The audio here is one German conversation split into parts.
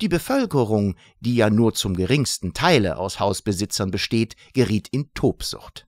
Die Bevölkerung, die ja nur zum geringsten Teile aus Hausbesitzern besteht, geriet in Tobsucht.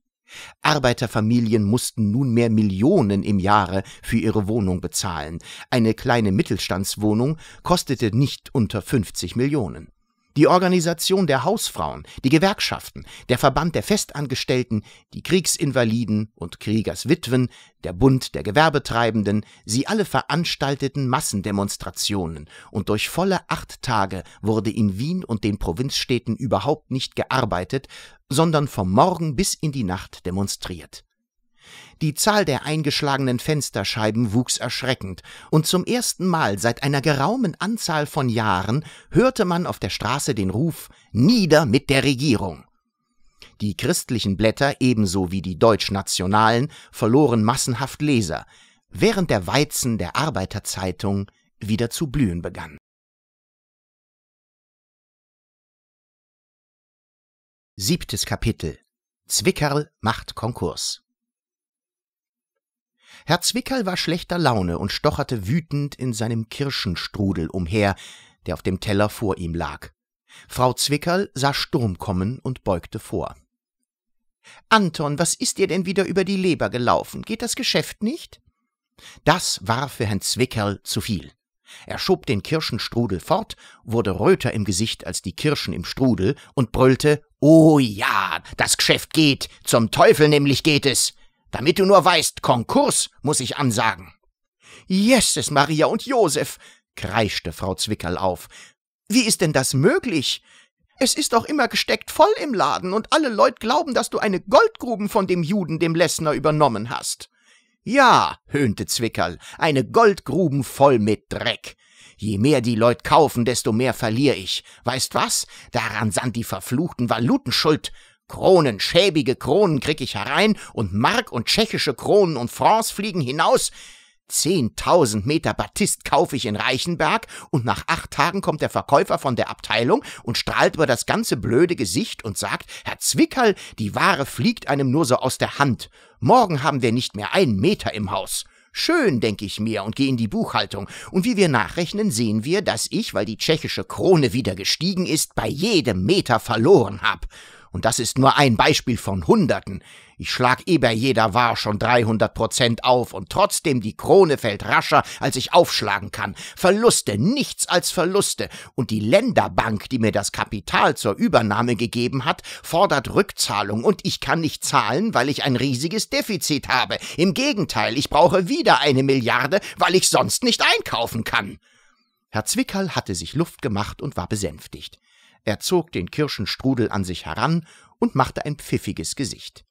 Arbeiterfamilien mussten nunmehr Millionen im Jahre für ihre Wohnung bezahlen. Eine kleine Mittelstandswohnung kostete nicht unter 50 Millionen die Organisation der Hausfrauen, die Gewerkschaften, der Verband der Festangestellten, die Kriegsinvaliden und Kriegerswitwen, der Bund der Gewerbetreibenden, sie alle veranstalteten Massendemonstrationen, und durch volle acht Tage wurde in Wien und den Provinzstädten überhaupt nicht gearbeitet, sondern vom Morgen bis in die Nacht demonstriert. Die Zahl der eingeschlagenen Fensterscheiben wuchs erschreckend, und zum ersten Mal seit einer geraumen Anzahl von Jahren hörte man auf der Straße den Ruf Nieder mit der Regierung. Die christlichen Blätter ebenso wie die deutschnationalen verloren massenhaft Leser, während der Weizen der Arbeiterzeitung wieder zu blühen begann. Siebtes Kapitel Zwickerl macht Konkurs Herr Zwickerl war schlechter Laune und stocherte wütend in seinem Kirschenstrudel umher, der auf dem Teller vor ihm lag. Frau Zwickerl sah Sturm kommen und beugte vor. Anton, was ist dir denn wieder über die Leber gelaufen? Geht das Geschäft nicht? Das war für Herrn Zwickerl zu viel. Er schob den Kirschenstrudel fort, wurde röter im Gesicht als die Kirschen im Strudel und brüllte: Oh ja, das Geschäft geht, zum Teufel nämlich geht es. Damit du nur weißt, Konkurs muss ich ansagen. Jesses, Maria und Josef, kreischte Frau Zwickerl auf. Wie ist denn das möglich? Es ist doch immer gesteckt voll im Laden und alle Leut glauben, dass du eine Goldgruben von dem Juden, dem Lessner, übernommen hast. Ja, höhnte Zwickerl, eine Goldgruben voll mit Dreck. Je mehr die Leut kaufen, desto mehr verliere ich. Weißt was? Daran sind die verfluchten Valuten schuld. Kronen, schäbige Kronen krieg ich herein und Mark und tschechische Kronen und Francs fliegen hinaus. Zehntausend Meter Batist kaufe ich in Reichenberg und nach acht Tagen kommt der Verkäufer von der Abteilung und strahlt über das ganze blöde Gesicht und sagt, Herr Zwickerl, die Ware fliegt einem nur so aus der Hand. Morgen haben wir nicht mehr einen Meter im Haus. Schön, denke ich mir, und gehe in die Buchhaltung. Und wie wir nachrechnen, sehen wir, dass ich, weil die tschechische Krone wieder gestiegen ist, bei jedem Meter verloren hab. Und das ist nur ein Beispiel von Hunderten. Ich schlag über jeder war schon 300 Prozent auf und trotzdem die Krone fällt rascher, als ich aufschlagen kann. Verluste, nichts als Verluste. Und die Länderbank, die mir das Kapital zur Übernahme gegeben hat, fordert Rückzahlung und ich kann nicht zahlen, weil ich ein riesiges Defizit habe. Im Gegenteil, ich brauche wieder eine Milliarde, weil ich sonst nicht einkaufen kann. Herr Zwickerl hatte sich Luft gemacht und war besänftigt. Er zog den Kirschenstrudel an sich heran und machte ein pfiffiges Gesicht.